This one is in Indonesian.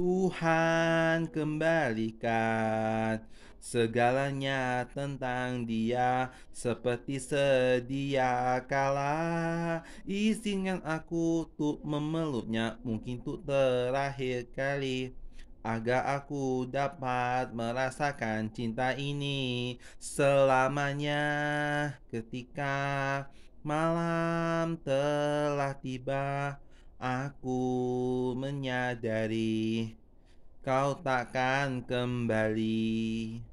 Tuhan kembalikan segalanya tentang dia seperti sedia kala izinkan aku untuk memeluknya mungkin untuk terakhir kali agar aku dapat merasakan cinta ini selamanya ketika malam telah tiba Aku menyadari kau takkan kembali.